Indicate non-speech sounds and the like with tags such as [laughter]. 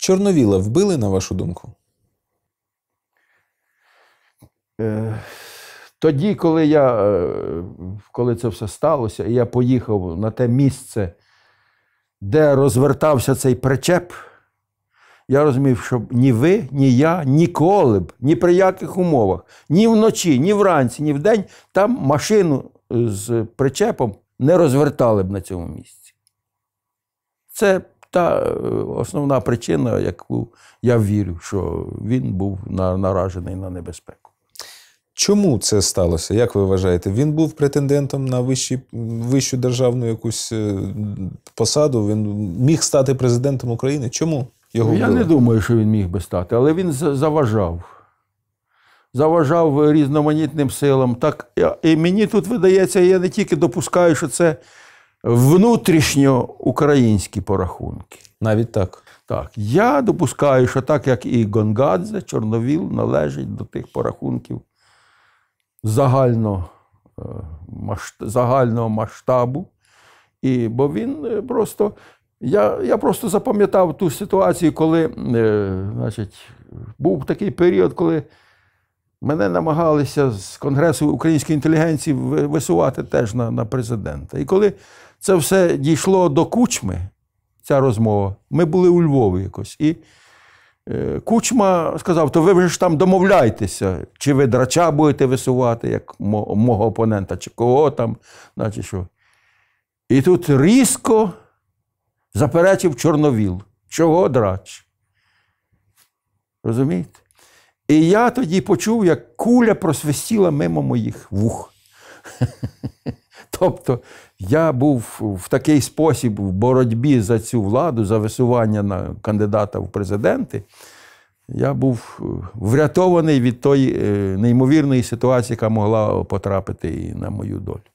Чорновіла вбили, на вашу думку? Е, тоді, коли я, е, коли це все сталося, і я поїхав на те місце, де розвертався цей причеп, я розумів, що ні ви, ні я ніколи б, ні при яких умовах, ні вночі, ні вранці, ні вдень там машину е, з причепом не розвертали б на цьому місці. Це та е, основна причина, яку я вірю, що він був наражений на небезпеку. Чому це сталося? Як ви вважаєте? Він був претендентом на вищі, вищу державну якусь е, посаду? Він міг стати президентом України? Чому його я було? не думаю, що він міг би стати, але він заважав. Заважав різноманітним силам. Так і мені тут видається, я не тільки допускаю, що це внутрішньоукраїнські порахунки. Навіть так. Так, я допускаю, що так як і Гонгадзе, Чорновіл належить до тих порахунків загально, е, загального масштабу. І, Бо він е, просто. Я я просто запам'ятав ту ситуацію, коли, е, значить, був такий період, коли. Мене намагалися з Конгресу української інтелігенції висувати теж на на президента. І коли це все дійшло до кучми, ця розмова, ми були у Львові якось. І е, Кучма сказав: то ви ж там домовляйтеся, чи ви драча будете висувати, як мого опонента, чи кого там, значить що. І тут різко заперечив Чорновіл. Чого драч? Розумієте? І я тоді почув, як куля просвистіла мимо моїх вух. [laughs] Тобто я був в такий спосіб в боротьбі за цю владу, за висування на кандидата в президенти. Я був е, врятований від тої е, неймовірної ситуації, яка могла потрапити і на мою долю.